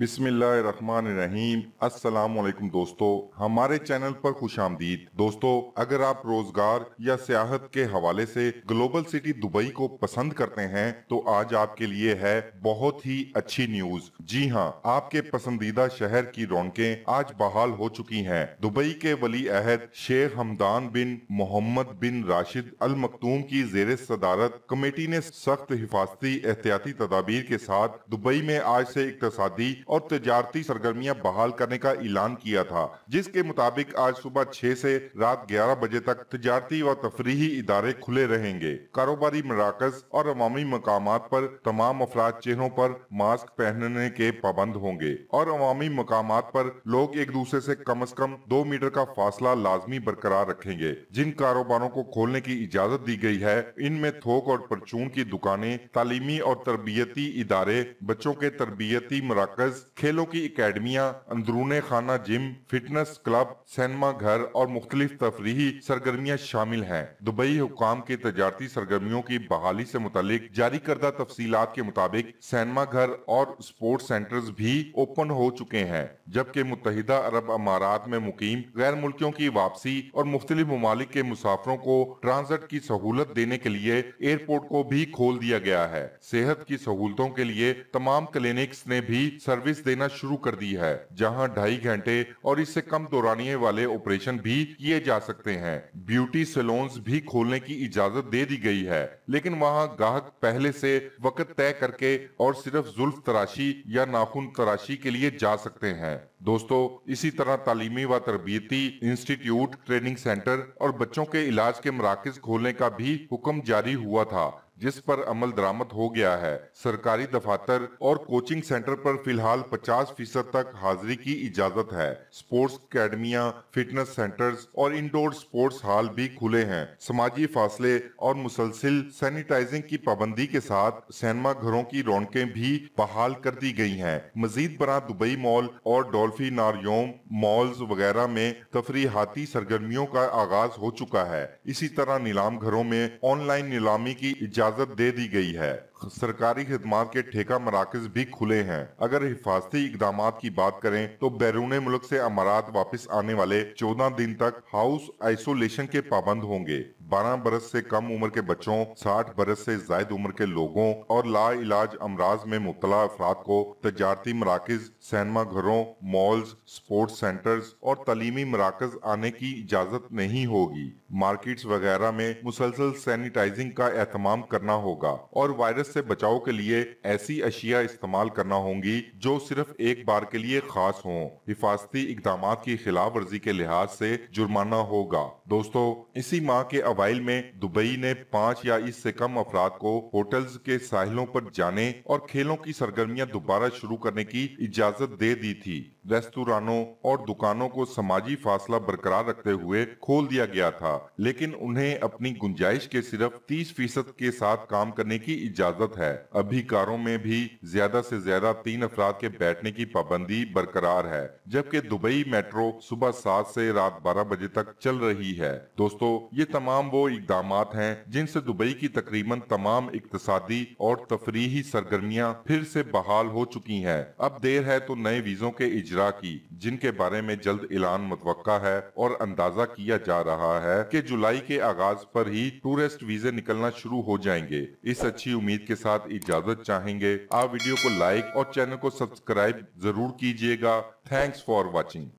अस्सलाम वालेकुम दोस्तों हमारे चैनल पर खुश आमदीद दोस्तों अगर आप रोजगार या सियाहत के हवाले से ग्लोबल सिटी दुबई को पसंद करते हैं तो आज आपके लिए है बहुत ही अच्छी न्यूज जी हाँ आपके पसंदीदा शहर की रौनकें आज बहाल हो चुकी हैं दुबई के वली अहद शेख हमदान बिन मोहम्मद बिन राशिद अल मखतूम की जेर सदारत कमेटी ने सख्त हिफाजती एहतियाती तदाबीर के साथ दुबई में आज से इकतसादी और तजारती सरगर्मियां बहाल करने का ऐलान किया था जिसके मुताबिक आज सुबह छह से रात ग्यारह बजे तक तजारती व तफरी इदारे खुले रहेंगे कारोबारी मराकज और अवामी मकाम पर तमाम अफराज चेहरों पर मास्क पहनने के पाबंद होंगे और अवामी मकाम पर लोग एक दूसरे से कम अज कम दो मीटर का फासला लाजमी बरकरार रखेंगे जिन कारोबारों को खोलने की इजाजत दी गई है इनमें थोक और परचून की दुकानें तालीमी और तरबियती इदारे बच्चों के तरबियती मराकज सेंटर्स खेलों की अकेडमिया अंदरूने खाना जिम फिटनेस क्लब सिनेमा घर और मुख्तलिफ तफरी सरगर्मियाँ शामिल हैं दुबई हुकाम के तजारती सरगर्मियों की बहाली ऐसी मुतलिक जारी करदा तफसी के मुताबिक सिनेमा घर और स्पोर्ट सेंटर्स भी ओपन हो चुके हैं जबकि मुतहदा अरब अमारात में मुकीम गैर मुल्कियों की वापसी और मुख्तलिफ ममालिक के मुसाफरों को ट्रांसट की सहूलत देने के लिए एयरपोर्ट को भी खोल दिया गया है सेहत की सहूलतों के लिए तमाम क्लिनिक्स ने भी सर्व सर्विस देना शुरू कर दी है जहां ढाई घंटे और इससे कम दौरानिए वाले ऑपरेशन भी किए जा सकते हैं ब्यूटी सैलून्स भी खोलने की इजाजत दे दी गई है लेकिन वहां ग्राहक पहले से वक्त तय करके और सिर्फ जुल्फ तराशी या नाखून तराशी के लिए जा सकते हैं दोस्तों इसी तरह तालीमी व तरबियती इंस्टीट्यूट ट्रेनिंग सेंटर और बच्चों के इलाज के मराकज खोलने का भी हुक्म जारी हुआ था जिस पर अमल दरामद हो गया है सरकारी दफातर और कोचिंग सेंटर पर फिलहाल 50 फीसद तक हाजिरी की इजाजत है स्पोर्ट्स अकेडमिया फिटनेस सेंटर्स और इंडोर स्पोर्ट्स हॉल भी खुले हैं समाजी फासले और मुसलसिल सैनिटाइजिंग की पाबंदी के साथ सिनेमा घरों की रौनकें भी बहाल कर दी गई हैं। मजीद बरा दुबई मॉल और डॉल गोल्फी नारियोम मॉल्स वगैरह में हाथी सरगर्मियों का आगाज हो चुका है इसी तरह नीलाम घरों में ऑनलाइन नीलामी की इजाजत दे दी गई है सरकारी खदमात के ठेका मराकज भी खुले हैं अगर हिफाजती इकदाम की बात करें तो बैरून मुल्क ऐसी अमारात वापस आने वाले चौदह दिन तक हाउस आइसोलेशन के पाबंद होंगे बारह बरस ऐसी कम उम्र के बच्चों साठ बरस ऐसी जायद उम्र के लोगों और ला इलाज अमराज में मुबतला अफराद को तजारती मराकज सैनमा घरों मॉल्स स्पोर्ट्स सेंटर्स और तलीमी मराकज आने की इजाज़त नहीं होगी मार्केट्स वगैरह में मुसलसल सैनिटाइजिंग का एहतमाम करना होगा और वायरस से बचाव के लिए ऐसी अशिया इस्तेमाल करना होंगी जो सिर्फ एक बार के लिए खास हों हिफाजती इकदाम की खिलाफ वर्जी के लिहाज से जुर्माना होगा दोस्तों इसी माह के अवैल में दुबई ने पाँच या इससे कम अफराद को होटल्स के साहिलों पर जाने और खेलों की सरगर्मियां दोबारा शुरू करने की इजाजत दे दी थी रेस्तुरानों और दुकानों को समाजी फासला बरकरार रखते हुए खोल दिया गया था लेकिन उन्हें अपनी गुंजाइश के सिर्फ 30 फीसद के साथ काम करने की इजाजत है अभी कारों में भी ज्यादा से ज्यादा तीन अफराद के बैठने की पाबंदी बरकरार है जबकि दुबई मेट्रो सुबह सात से रात बारह बजे तक चल रही है दोस्तों ये तमाम वो इकदाम है जिनसे दुबई की तकरीबन तमाम इकतसादी और तफरी सरगर्मियाँ फिर से बहाल हो चुकी है अब देर है तो नए वीजों के इज इजरा की जिनके बारे में जल्द ऐलान मुतव है और अंदाजा किया जा रहा है कि जुलाई के आगाज पर ही टूरिस्ट वीजे निकलना शुरू हो जाएंगे इस अच्छी उम्मीद के साथ इजाजत चाहेंगे आप वीडियो को लाइक और चैनल को सब्सक्राइब जरूर कीजिएगा थैंक्स फॉर वॉचिंग